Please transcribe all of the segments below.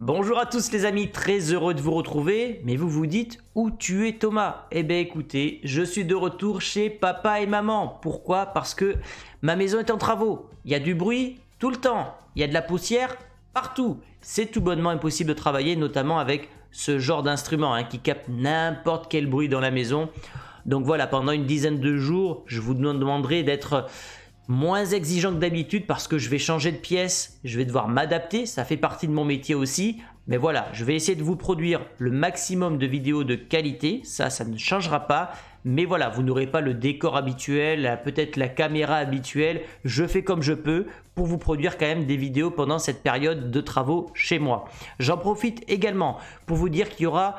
Bonjour à tous les amis, très heureux de vous retrouver, mais vous vous dites où tu es Thomas Eh bien écoutez, je suis de retour chez papa et maman. Pourquoi Parce que ma maison est en travaux. Il y a du bruit tout le temps, il y a de la poussière partout. C'est tout bonnement impossible de travailler, notamment avec ce genre d'instrument hein, qui capte n'importe quel bruit dans la maison. Donc voilà, pendant une dizaine de jours, je vous demanderai d'être moins exigeant que d'habitude parce que je vais changer de pièce, je vais devoir m'adapter, ça fait partie de mon métier aussi. Mais voilà, je vais essayer de vous produire le maximum de vidéos de qualité, ça, ça ne changera pas. Mais voilà, vous n'aurez pas le décor habituel, peut-être la caméra habituelle. Je fais comme je peux pour vous produire quand même des vidéos pendant cette période de travaux chez moi. J'en profite également pour vous dire qu'il y aura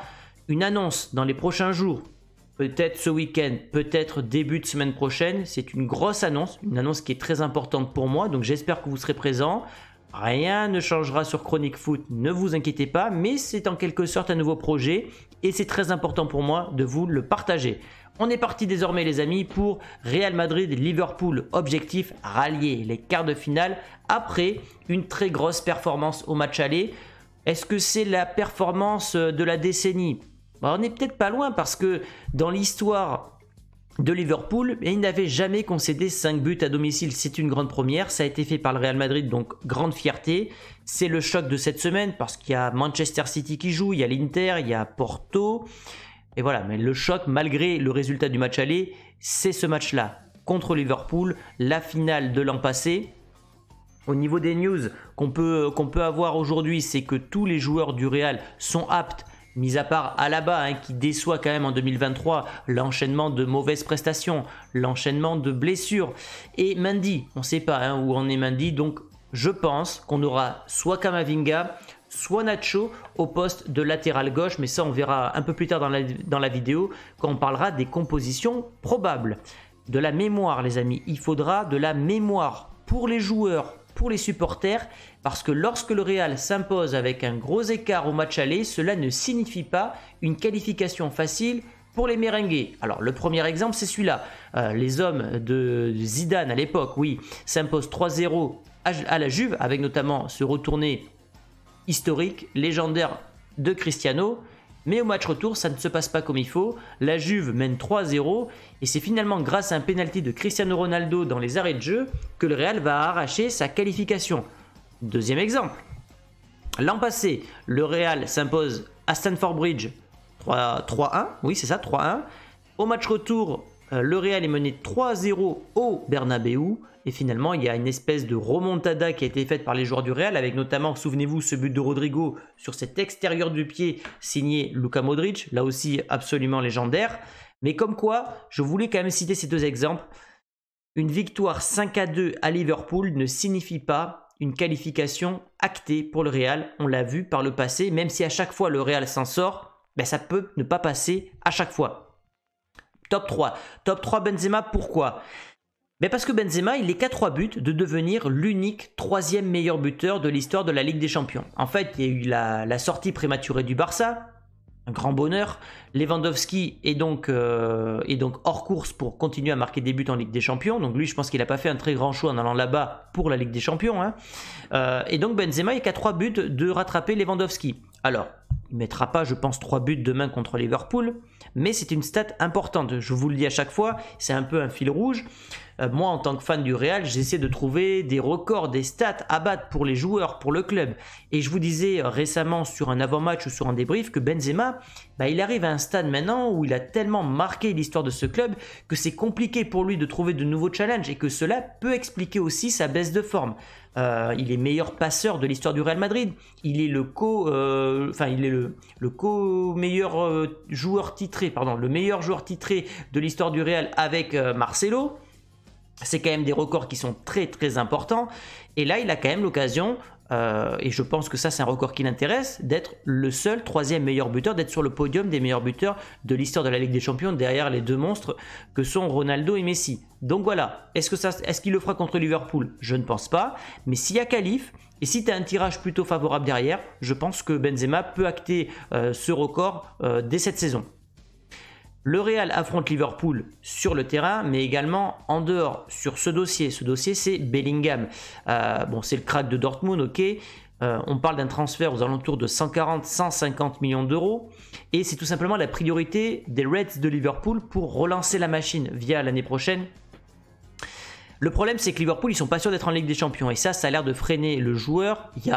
une annonce dans les prochains jours peut-être ce week-end, peut-être début de semaine prochaine. C'est une grosse annonce, une annonce qui est très importante pour moi, donc j'espère que vous serez présents. Rien ne changera sur Chronique Foot, ne vous inquiétez pas, mais c'est en quelque sorte un nouveau projet et c'est très important pour moi de vous le partager. On est parti désormais les amis pour Real Madrid Liverpool, objectif rallier les quarts de finale après une très grosse performance au match aller. Est-ce que c'est la performance de la décennie bah, on n'est peut-être pas loin parce que dans l'histoire de Liverpool et il n'avait jamais concédé 5 buts à domicile. C'est une grande première, ça a été fait par le Real Madrid, donc grande fierté. C'est le choc de cette semaine parce qu'il y a Manchester City qui joue, il y a l'Inter, il y a Porto. Et voilà, mais le choc, malgré le résultat du match aller, c'est ce match-là contre Liverpool, la finale de l'an passé. Au niveau des news qu'on peut, qu'on peut avoir aujourd'hui, c'est que tous les joueurs du Real sont aptes Mis à part Alaba, hein, qui déçoit quand même en 2023, l'enchaînement de mauvaises prestations, l'enchaînement de blessures, et Mandy, on ne sait pas hein, où on est Mandy, donc je pense qu'on aura soit Kamavinga, soit Nacho au poste de latéral gauche, mais ça on verra un peu plus tard dans dans la vidéo quand on parlera des compositions probables. De la mémoire les amis, il faudra de la mémoire pour les joueurs, pour les supporters, parce que lorsque le Real s'impose avec un gros écart au match aller, cela ne signifie pas une qualification facile pour les merengues. Alors le premier exemple c'est celui-là. Euh, les hommes de Zidane à l'époque, oui, s'imposent 3-0 à, à la Juve avec notamment ce retourné historique, légendaire de Cristiano. Mais au match retour, ça ne se passe pas comme il faut. La Juve mène 3-0 et c'est finalement grâce à un pénalty de Cristiano Ronaldo dans les arrêts de jeu que le Real va arracher sa qualification. Deuxième exemple. L'an passé, le Real s'impose à Stanford Bridge 3-1. Oui, c'est ça, 3-1. Au match retour, euh, le Real est mené 3-0 au Bernabeu. Et finalement, il y a une espèce de remontada qui a été faite par les joueurs du Real, avec notamment, souvenez-vous, ce but de Rodrigo sur cet extérieur du pied signé Luca Modric, là aussi absolument légendaire. Mais comme quoi, je voulais quand même citer ces deux exemples. Une victoire 5 à 2 à Liverpool ne signifie pas une qualification actée pour le Real, on l'a vu par le passé, même si à chaque fois le Real s'en sort, ben ça peut ne pas passer à chaque fois. Top 3. Top 3 Benzema, pourquoi ben Parce que Benzema, il est qu'à 3 buts de devenir l'unique troisième meilleur buteur de l'histoire de la Ligue des Champions. En fait, il y a eu la sortie prématurée du Barça, grand bonheur. Lewandowski est donc, euh, donc hors course pour continuer à marquer des buts en Ligue des Champions. Donc lui, je pense qu'il n'a pas fait un très grand choix en allant là-bas pour la Ligue des Champions. Hein. Euh, et donc Benzema est qu'à 3 buts de rattraper Lewandowski. Alors, il ne mettra pas, je pense, 3 buts demain contre Liverpool, mais c'est une stat importante. Je vous le dis à chaque fois, c'est un peu un fil rouge. Euh, moi en tant que fan du Real, j'essaie de trouver des records, des stats à battre pour les joueurs, pour le club. Et je vous disais euh, récemment sur un avant-match ou sur un débrief que Benzema, bah, il arrive à un stade maintenant où il a tellement marqué l'histoire de ce club que c'est compliqué pour lui de trouver de nouveaux challenges et que cela peut expliquer aussi sa baisse de forme. Euh, il est meilleur passeur de l'histoire du Real Madrid. Il est le co, enfin il est le, co meilleur joueur titré, le meilleur joueur titré de l'histoire du Real avec Marcelo. C'est quand même des records qui sont très très importants. Et là, il a quand même l'occasion, euh, et je pense que ça c'est un record qui l'intéresse, d'être le seul troisième meilleur buteur, d'être sur le podium des meilleurs buteurs de l'histoire de la Ligue des Champions derrière les deux monstres que sont Ronaldo et Messi. Donc voilà, est-ce qu'il est le fera contre Liverpool Je ne pense pas. Mais s'il y a Calif, et si tu as un tirage plutôt favorable derrière, je pense que Benzema peut acter euh, ce record euh, dès cette saison. Le Real affronte Liverpool sur le terrain, mais également en dehors, sur ce dossier. Ce dossier, c'est Bellingham. Euh, bon, c'est le crack de Dortmund, ok. Euh, on parle d'un transfert aux alentours de 140-150 millions d'euros. Et c'est tout simplement la priorité des Reds de Liverpool pour relancer la machine via l'année prochaine le problème, c'est que Liverpool, ils sont pas sûrs d'être en Ligue des Champions. Et ça, ça a l'air de freiner le joueur. Il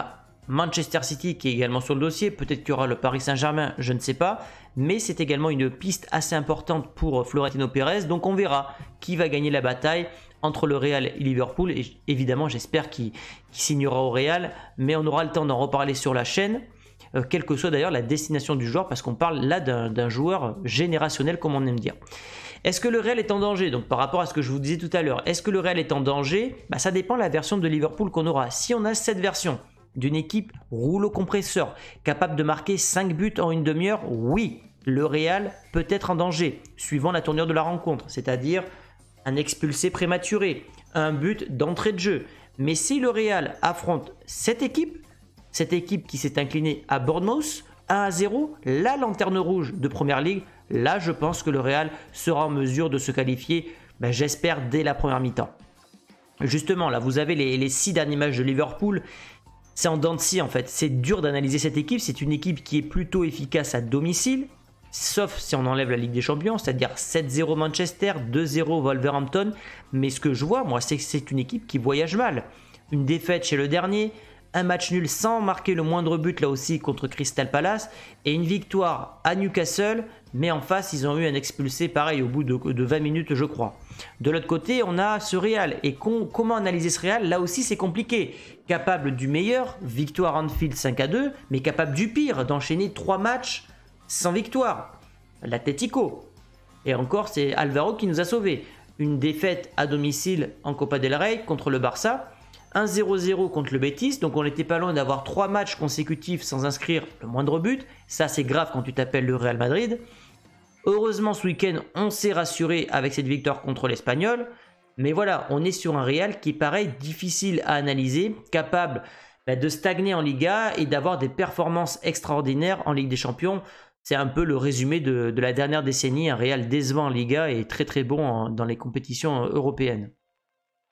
Manchester City qui est également sur le dossier, peut-être qu'il y aura le Paris Saint-Germain, je ne sais pas, mais c'est également une piste assez importante pour Florentino Pérez, donc on verra qui va gagner la bataille entre le Real et Liverpool, et évidemment j'espère qu'il signera au Real, mais on aura le temps d'en reparler sur la chaîne. Euh, quelle que soit d'ailleurs la destination du joueur, parce qu'on parle là d'un joueur générationnel, comme on aime dire. Est-ce que le Real est en danger Donc par rapport à ce que je vous disais tout à l'heure, est-ce que le Real est en danger bah, Ça dépend de la version de Liverpool qu'on aura. Si on a cette version, d'une équipe rouleau compresseur, capable de marquer 5 buts en une demi-heure Oui, le Real peut être en danger, suivant la tournure de la rencontre, c'est-à-dire un expulsé prématuré, un but d'entrée de jeu. Mais si le Real affronte cette équipe, cette équipe qui s'est inclinée à Bournemouth, 1 à 0, la lanterne rouge de Première Ligue, là je pense que le Real sera en mesure de se qualifier, ben, j'espère, dès la première mi-temps. Justement, là, vous avez les, 6 six derniers images de Liverpool c'est en dents en fait. C'est dur d'analyser cette équipe. C'est une équipe qui est plutôt efficace à domicile, sauf si on enlève la Ligue des Champions, c'est-à-dire 7-0 Manchester, 2-0 Wolverhampton. Mais ce que je vois, moi, c'est que c'est une équipe qui voyage mal. Une défaite chez le dernier, un match nul sans marquer le moindre but là aussi contre Crystal Palace et une victoire à Newcastle mais en face ils ont eu un expulsé pareil au bout de, 20 minutes je crois. De l'autre côté on a ce Real et comment analyser ce Real là aussi c'est compliqué. Capable du meilleur, victoire Anfield 5 à 2 mais capable du pire d'enchaîner 3 matchs sans victoire. L'Atletico. Et encore c'est Alvaro qui nous a sauvés. Une défaite à domicile en Copa del Rey contre le Barça 1-0-0 contre le Betis, donc on n'était pas loin d'avoir trois matchs consécutifs sans inscrire le moindre but. Ça, c'est grave quand tu t'appelles le Real Madrid. Heureusement, ce week-end, on s'est rassuré avec cette victoire contre l'Espagnol. Mais voilà, on est sur un Real qui paraît difficile à analyser, capable bah, de stagner en Liga et d'avoir des performances extraordinaires en Ligue des Champions. C'est un peu le résumé de, la dernière décennie, un Real décevant en Liga et très très bon dans les compétitions européennes.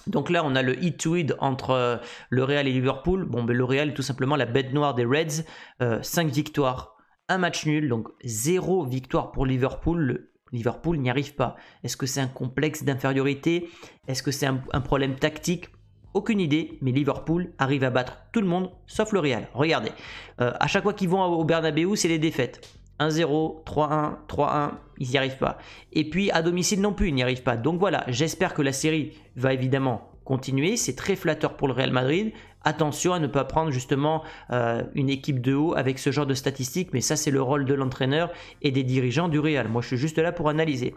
Donc là, on a le hit to hit entre euh, le Real et Liverpool. Bon, ben, le Real est tout simplement la bête noire des Reds. 5 euh, victoires, un match nul, donc 0 victoire pour Liverpool. Liverpool n'y arrive pas. Est-ce que c'est un complexe d'infériorité Est-ce que c'est un, problème tactique aucune idée, mais Liverpool arrive à battre tout le monde sauf le Real. Regardez, euh, à chaque fois qu'ils vont au Bernabeu, c'est les défaites. 1-0, 3-1, 3-1, ils n'y arrivent pas. Et puis à domicile non plus, ils n'y arrivent pas. Donc voilà, j'espère que la série va évidemment continuer. C'est très flatteur pour le Real Madrid. Attention à ne pas prendre justement euh, une équipe de haut avec ce genre de statistiques, mais ça c'est le rôle de l'entraîneur et des dirigeants du Real. Moi je suis juste là pour analyser.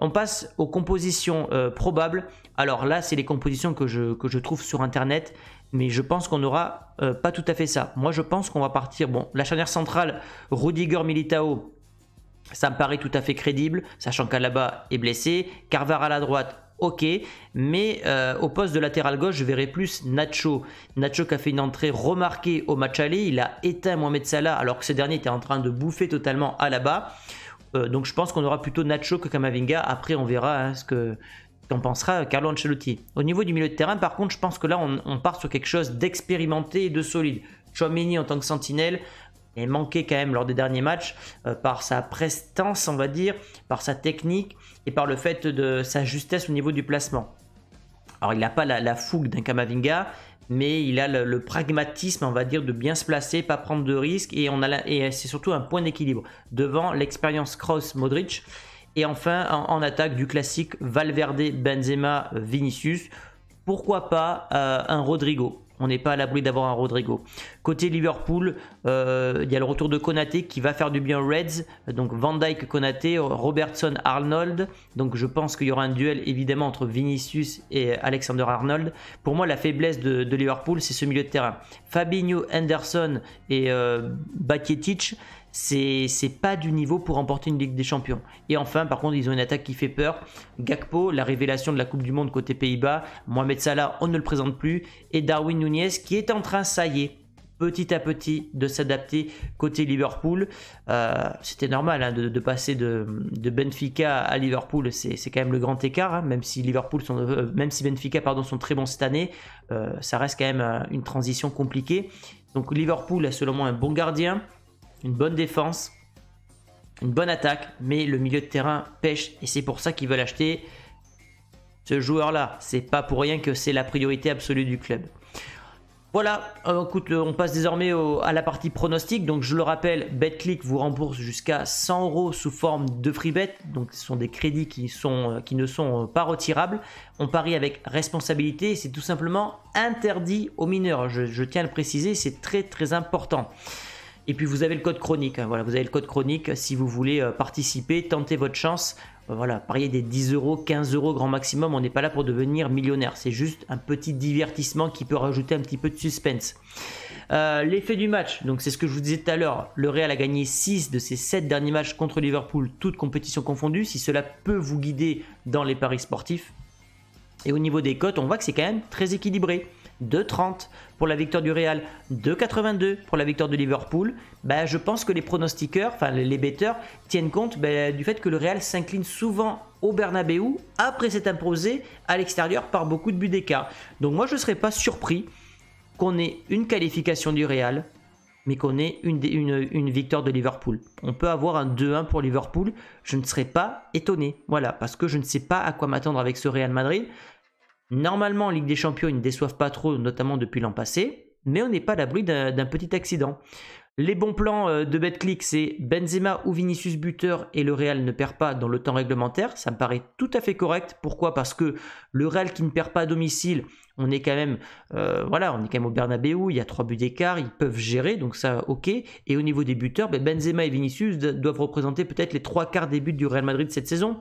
On passe aux compositions euh, probables. Alors là c'est les compositions que je trouve sur Internet mais je pense qu'on n'aura euh, pas tout à fait ça. Moi, je pense qu'on va partir. Bon, la charnière centrale, Rudiger Militao, ça me paraît tout à fait crédible, sachant qu'Alaba est blessé. Carvar à la droite, ok. Mais euh, au poste de latéral gauche, je verrai plus Nacho. Nacho qui a fait une entrée remarquée au match aller. Il a éteint Mohamed Salah alors que ce dernier était en train de bouffer totalement Alaba. Euh, donc je pense qu'on aura plutôt Nacho que Kamavinga. Après, on verra hein, ce, que, qu'on pensera euh, Carlo Ancelotti. Au niveau du milieu de terrain, par contre, je pense que là, on, part sur quelque chose d'expérimenté et de solide. Chouameni en tant que sentinelle, est manqué quand même lors des derniers matchs euh, par sa prestance, on va dire, par sa technique et par le fait de sa justesse au niveau du placement. Alors il n'a pas la, fougue d'un Kamavinga, mais il a le, pragmatisme, on va dire, de bien se placer, pas prendre de risques et, et c'est surtout un point d'équilibre devant l'expérience Cross Modric et enfin, en, attaque, du classique Valverde, Benzema, Vinicius. Pourquoi pas euh, un Rodrigo on n'est pas à l'abri d'avoir un Rodrigo. Côté Liverpool, euh, il y a le retour de Konaté qui va faire du bien aux Reds. Donc Van Dyke, Konaté, Robertson, Arnold. Donc je pense qu'il y aura un duel évidemment entre Vinicius et Alexander Arnold. Pour moi, la faiblesse de, Liverpool, c'est ce milieu de terrain. Fabinho, Henderson et euh, c'est pas du niveau pour remporter une Ligue des Champions. Et enfin, par contre, ils ont une attaque qui fait peur. Gakpo, la révélation de la Coupe du Monde côté Pays-Bas. Mohamed Salah, on ne le présente plus. Et Darwin Nunez qui est en train, ça y est, petit à petit de s'adapter côté Liverpool. Euh, c'était normal hein, de, passer de, Benfica à Liverpool, c'est quand même le grand écart, hein. même si Liverpool sont, euh, même si Benfica pardon, sont très bons cette année, euh, ça reste quand même une transition compliquée. Donc Liverpool a selon un bon gardien, une bonne défense, une bonne attaque, mais le milieu de terrain pêche et c'est pour ça qu'ils veulent acheter ce joueur-là. C'est pas pour rien que c'est la priorité absolue du club. Voilà, euh, écoute, euh, on passe désormais à la partie pronostic. Donc je le rappelle, BetClick vous rembourse jusqu'à 100 euros sous forme de free bet. Donc ce sont des crédits qui, sont, euh, qui ne sont pas retirables. On parie avec responsabilité. C'est tout simplement interdit aux mineurs. Je, je tiens à le préciser, c'est très très important. Et puis vous avez le code chronique. Hein, voilà, vous avez le code chronique si vous voulez euh, participer, tenter votre chance. Euh, voilà, parier des 10 euros, 15 euros grand maximum. On n'est pas là pour devenir millionnaire. C'est juste un petit divertissement qui peut rajouter un petit peu de suspense. Euh, l'effet du match, donc c'est ce que je vous disais tout à l'heure. Le Real a gagné 6 de ses 7 derniers matchs contre Liverpool, toutes compétitions confondues. Si cela peut vous guider dans les paris sportifs. Et au niveau des cotes, on voit que c'est quand même très équilibré. 2,30 pour la victoire du Real, 2,82 pour la victoire de Liverpool, bah, je pense que les pronostiqueurs, enfin les betteurs, tiennent compte bah, du fait que le Real s'incline souvent au Bernabeu après s'être imposé à l'extérieur par beaucoup de buts d'écart. Donc moi je ne serais pas surpris qu'on ait une qualification du Real, mais qu'on ait une, une, victoire de Liverpool. On peut avoir un 2-1 pour Liverpool, je ne serais pas étonné. Voilà, parce que je ne sais pas à quoi m'attendre avec ce Real Madrid. Normalement, Ligue des Champions, ils ne déçoivent pas trop, notamment depuis l'an passé, mais on n'est pas à l'abri d'un petit accident. Les bons plans euh, de BetClick, c'est Benzema ou Vinicius buteur et le Real ne perd pas dans le temps réglementaire. Ça me paraît tout à fait correct. Pourquoi Parce que le Real qui ne perd pas à domicile, on est quand même, euh, voilà, on est quand même au Bernabeu, il y a trois buts d'écart, ils peuvent gérer, donc ça, ok. Et au niveau des buteurs, ben, Benzema et Vinicius doivent représenter peut-être les trois quarts des buts du Real Madrid cette saison.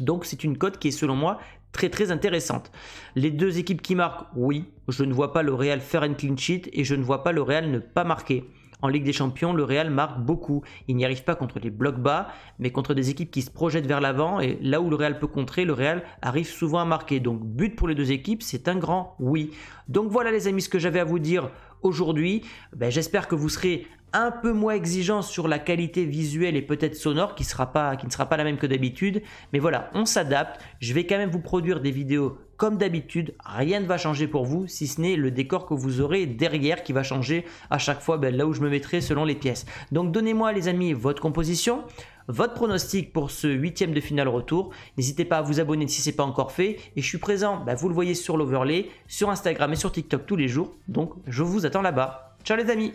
Donc c'est une cote qui est selon moi très très intéressante. Les deux équipes qui marquent, oui, je ne vois pas le Real faire un clean sheet et je ne vois pas le Real ne pas marquer. En Ligue des Champions, le Real marque beaucoup. Il n'y arrive pas contre les blocs bas, mais contre des équipes qui se projettent vers l'avant. Et là où le Real peut contrer, le Real arrive souvent à marquer. Donc but pour les deux équipes, c'est un grand oui. Donc voilà les amis ce que j'avais à vous dire aujourd'hui, ben, j'espère que vous serez un peu moins exigeant sur la qualité visuelle et peut-être sonore qui, pas, qui ne sera pas la même que d'habitude. Mais voilà, on s'adapte. Je vais quand même vous produire des vidéos comme d'habitude, rien ne va changer pour vous, si ce n'est le décor que vous aurez derrière qui va changer à chaque fois ben, là où je me mettrai selon les pièces. Donc donnez-moi les amis votre composition, votre pronostic pour ce huitième de finale retour. N'hésitez pas à vous abonner si ce n'est pas encore fait. Et je suis présent, ben, vous le voyez sur l'overlay, sur Instagram et sur TikTok tous les jours. Donc je vous attends là-bas. Ciao les amis